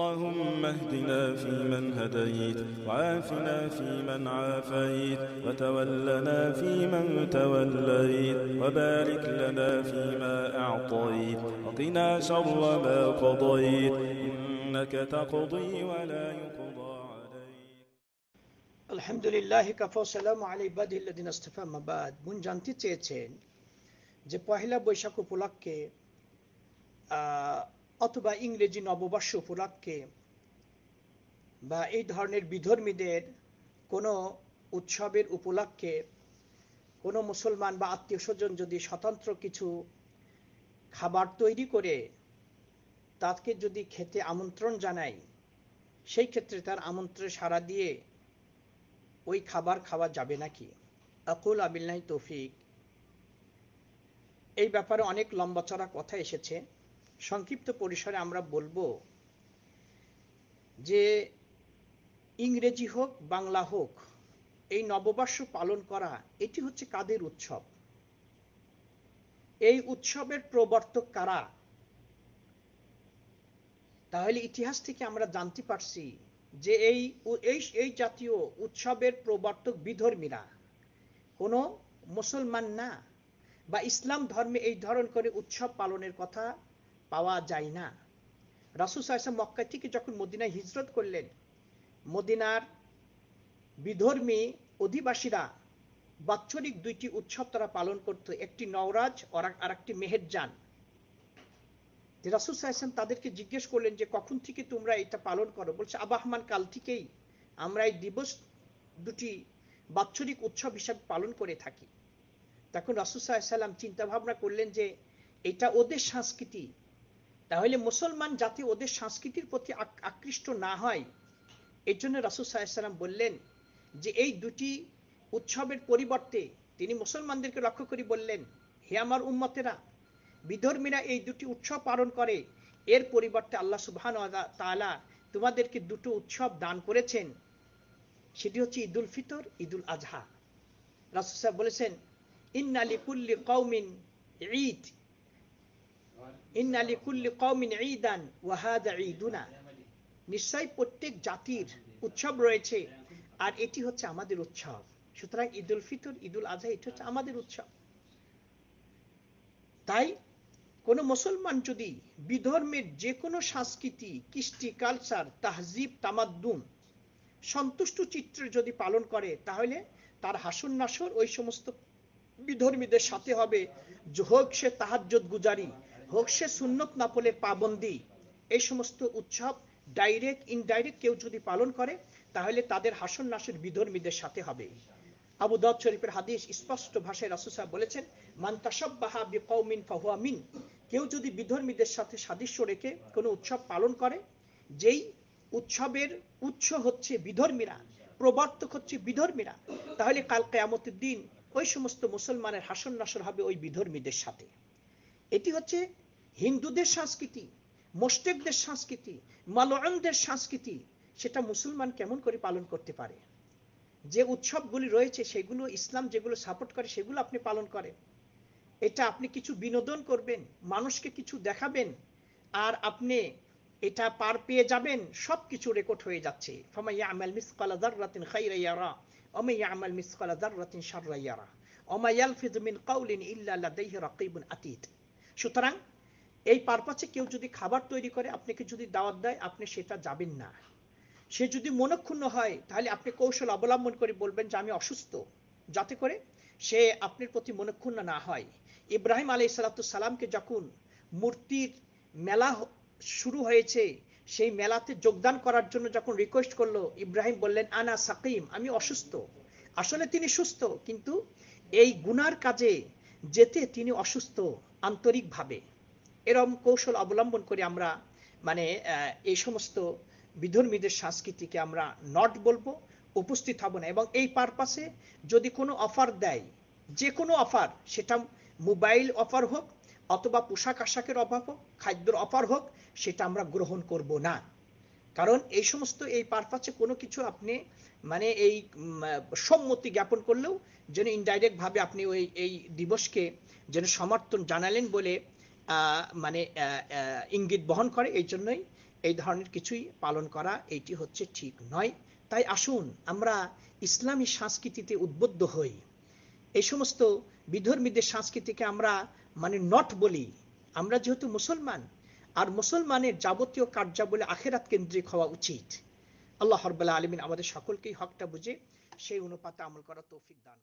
اللهم اهدنا فيمن هديت وعافنا فيمن عافيت وتولنا فيمن توليت وبارك لنا فيما أعطيت وقنا شر ما قضيت إنك تقضي ولا يقضى عليك الحمد لله كفى السلام على عباده الذين اصطفى ما بعد من জানতে চেয়েছেন যে পহেলা বৈশাখ উপলক্ষে অথবা ইংরেজি নববর্ষ উপলক্ষে বা এই ধরনের বিধর্মীদের কোনো উৎসবের উপলক্ষে কোনো মুসলমান বা আত্মীয় স্বজন যদি স্বতন্ত্র কিছু খাবার তৈরি করে তাকে যদি খেতে আমন্ত্রণ জানাই সেই ক্ষেত্রে তার আমন্ত্রণে সাড়া দিয়ে ওই খাবার খাওয়া যাবে নাকি আকুল আবিল্লাহ তৌফিক এই ব্যাপারে অনেক লম্বাচড়া কথা এসেছে সংক্ষিপ্ত পরিসরে আমরা বলবো যে ইংরেজি হোক বাংলা হোক এই নববর্ষ পালন করা এটি হচ্ছে কাদের উৎসব এই উৎসবের প্রবর্তক কারা তাহলে ইতিহাস থেকে আমরা জানতে পারছি যে এই এই জাতীয় উৎসবের প্রবর্তক বিধর্মীরা কোনো মুসলমান না বা ইসলাম ধর্মে এই ধরন করে উৎসব পালনের কথা পাওয়া যায় না রাসুল সাহেব মক্কা থেকে যখন মদিনায় হিজরত করলেন মদিনার বিধর্মী অধিবাসীরা বাৎসরিক দুইটি উৎসব তারা পালন করত একটি নওরাজ আর একটি মেহেরজান রাসুল সাহেব তাদেরকে জিজ্ঞেস করলেন যে কখন থেকে তোমরা এটা পালন করো বলছে আবাহমান কাল থেকেই আমরা এই দিবস দুটি বাৎসরিক উৎসব হিসাবে পালন করে থাকি তখন রাসুল সাল্লাম চিন্তা ভাবনা করলেন যে এটা ওদের সংস্কৃতি তাহলে মুসলমান জাতি ওদের সংস্কৃতির প্রতি আকৃষ্ট না হয় এর জন্য রাসুল সাহেব বললেন যে এই দুটি উৎসবের পরিবর্তে তিনি মুসলমানদেরকে লক্ষ্য করে বললেন হে আমার উম্মতেরা বিধর্মীরা এই দুটি উৎসব পালন করে এর পরিবর্তে আল্লাহ সুবহান তালা তোমাদেরকে দুটো উৎসব দান করেছেন সেটি হচ্ছে ঈদুল ফিতর ঈদুল আজহা রাসুল সাহেব বলেছেন ইন্নালিকুল্লি কৌমিন ঈদ ইন্নালি ঈদান ওয়াহাদা ঈদুনা নিশ্চয় প্রত্যেক জাতির উৎসব রয়েছে আর এটি হচ্ছে আমাদের উৎসব সুতরাং ফিতর আজহা হচ্ছে আমাদের উৎসব তাই কোনো মুসলমান যদি বিধর্মের যে কোনো সংস্কৃতি কৃষ্টি কালচার তাহজিব তামাদ্দুন সন্তুষ্ট চিত্র যদি পালন করে তাহলে তার হাসন নাসর ওই সমস্ত বিধর্মীদের সাথে হবে হোক সে তাহাজ্জত গুজারি হোকসে সুন্নত নফলের পাবন্দি এই সমস্ত উৎসব ডাইরেক্ট ইনডাইরেক্ট কেউ যদি পালন করে তাহলে তাদের হাসন নাসের বিধর্মীদের সাথে হবে আবু দাউদ শরীফের হাদিস স্পষ্ট ভাষায় রাসূল সাহেব বলেছেন মান তাসাব্বাহা বিকৌমিন ফাহুয়া মিন কেউ যদি বিধর্মীদের সাথে সাদৃশ্য রেখে কোনো উৎসব পালন করে যেই উৎসবের উৎস হচ্ছে বিধর্মীরা প্রবর্তক হচ্ছে বিধর্মীরা তাহলে কাল কেয়ামতের দিন ওই সমস্ত মুসলমানের হাসন নাসর হবে ওই বিধর্মীদের সাথে এটি হচ্ছে হিন্দুদের সংস্কৃতি মোস্টেকদের সংস্কৃতি মালয়ানদের সংস্কৃতি সেটা মুসলমান কেমন করে পালন করতে পারে যে উৎসবগুলি রয়েছে সেগুলো ইসলাম যেগুলো সাপোর্ট করে সেগুলো আপনি পালন করেন এটা আপনি কিছু বিনোদন করবেন মানুষকে কিছু দেখাবেন আর আপনি এটা পার পেয়ে যাবেন সব কিছু রেকর্ড হয়ে যাচ্ছে আমাল ইল্লা লাদাইহি আতীত সুতরাং এই পারপাসে কেউ যদি খাবার তৈরি করে আপনাকে যদি দাওয়াত দেয় আপনি সেটা যাবেন না সে যদি মনক্ষুণ্ণ হয় তাহলে আপনি কৌশল অবলম্বন করে বলবেন যে আমি অসুস্থ যাতে করে সে আপনার প্রতি মনক্ষুণ্ণ না হয় ইব্রাহিম আলি সালামকে যখন মূর্তির মেলা শুরু হয়েছে সেই মেলাতে যোগদান করার জন্য যখন রিকোয়েস্ট করলো ইব্রাহিম বললেন আনা সাকিম আমি অসুস্থ আসলে তিনি সুস্থ কিন্তু এই গুনার কাজে যেতে তিনি অসুস্থ আন্তরিকভাবে এরম কৌশল অবলম্বন করে আমরা মানে এই সমস্ত বিধর্মীদের সংস্কৃতিকে আমরা নট বলবো উপস্থিত হব না এবং এই পারপাসে যদি কোনো অফার দেয় যে কোনো অফার সেটা মোবাইল অফার হোক অথবা পোশাক আশাকের অভাব হোক খাদ্যর অফার হোক সেটা আমরা গ্রহণ করব না কারণ এই সমস্ত এই পারপাসে কোনো কিছু আপনি মানে এই সম্মতি জ্ঞাপন করলেও যেন ইনডাইরেক্টভাবে আপনি ওই এই দিবসকে যেন সমর্থন জানালেন বলে মানে ইঙ্গিত বহন করে এই জন্যই এই ধরনের কিছুই পালন করা এইটি হচ্ছে ঠিক নয় তাই আসুন আমরা ইসলামী সংস্কৃতিতে উদ্বুদ্ধ হই এই সমস্ত বিধর্মীদের সংস্কৃতিকে আমরা মানে নট বলি আমরা যেহেতু মুসলমান আর মুসলমানের যাবতীয় কার্যাবলী আখেরাত কেন্দ্রিক হওয়া উচিত আল্লাহ হরবাল্লা আলমিন আমাদের সকলকেই হকটা বুঝে সেই অনুপাতে আমল করা তৌফিক দান